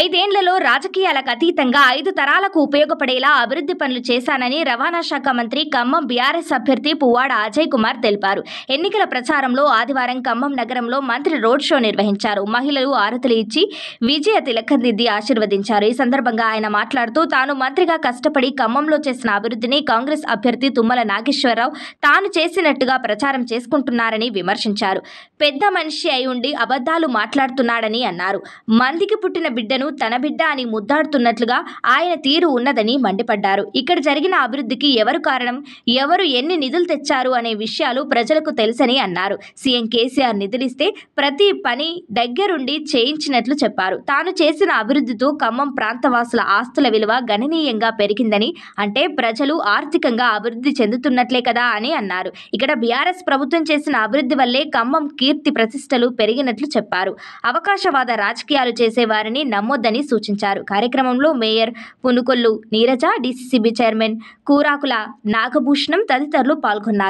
ఐదేండ్లలో రాజకీయాలకు అతీతంగా ఐదు తరాలకు ఉపయోగపడేలా అభివృద్ధి పనులు చేశానని రవాణా శాఖ మంత్రి ఖమ్మం బీఆర్ఎస్ అభ్యర్థి పువ్వాడ అజయ్ కుమార్ తెలిపారు ఎన్నికల ప్రచారంలో ఆదివారం ఖమ్మం నగరంలో మంత్రి రోడ్ షో నిర్వహించారు మహిళలు ఆరతులు ఇచ్చి విజయ తిలకదిద్ది ఆశీర్వదించారు ఈ సందర్భంగా ఆయన మాట్లాడుతూ తాను మంత్రిగా కష్టపడి ఖమ్మంలో చేసిన అభివృద్ధిని కాంగ్రెస్ అభ్యర్థి తుమ్మల నాగేశ్వరరావు తాను చేసినట్టుగా ప్రచారం చేసుకుంటున్నారని విమర్శించారు పెద్ద మనిషి అయి ఉండి అబద్ధాలు మాట్లాడుతున్నాడని అన్నారు మందికి పుట్టిన బిడ్డ ప్రజలను తన బిడ్డ అని ముద్దాడుతున్నట్లుగా ఆయన తీరు ఉన్నదని మండిపడ్డారు ఇక్కడ జరిగిన అభివృద్ధికి ఎవరు కారణం ఎవరు ఎన్ని నిధులు తెచ్చారు అనే విషయాలు ప్రజలకు తెలుసని అన్నారు సీఎం కేసీఆర్ నిధులిస్తే ప్రతి పని దగ్గరుండి చేయించినట్లు చెప్పారు తాను చేసిన అభివృద్ధితో ఖమ్మం ప్రాంతవాసుల ఆస్తుల విలువ గణనీయంగా పెరిగిందని అంటే ప్రజలు ఆర్థికంగా అభివృద్ధి చెందుతున్నట్లే కదా అని అన్నారు ఇక్కడ బీఆర్ఎస్ ప్రభుత్వం చేసిన అభివృద్ధి వల్లే ఖమ్మం కీర్తి ప్రతిష్టలు పెరిగినట్లు చెప్పారు అవకాశవాద రాజకీయాలు చేసేవారిని నమ్ము నమ్మొద్దని సూచించారు కార్యక్రమంలో mayor Punukollu Neeraja DCCB chairman Kurakula Nagabhushanam తదితరులు పాల్గొన్నారు